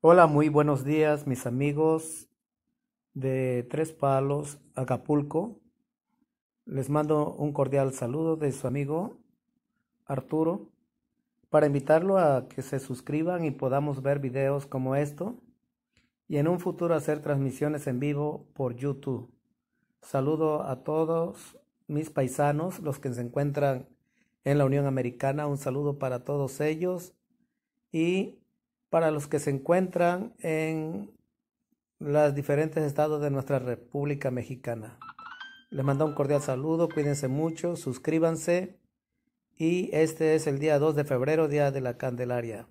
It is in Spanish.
Hola, muy buenos días, mis amigos de Tres Palos, Acapulco. Les mando un cordial saludo de su amigo Arturo para invitarlo a que se suscriban y podamos ver videos como esto y en un futuro hacer transmisiones en vivo por YouTube. Saludo a todos mis paisanos, los que se encuentran en la Unión Americana, un saludo para todos ellos y para los que se encuentran en los diferentes estados de nuestra República Mexicana. Les mando un cordial saludo, cuídense mucho, suscríbanse y este es el día 2 de febrero, Día de la Candelaria.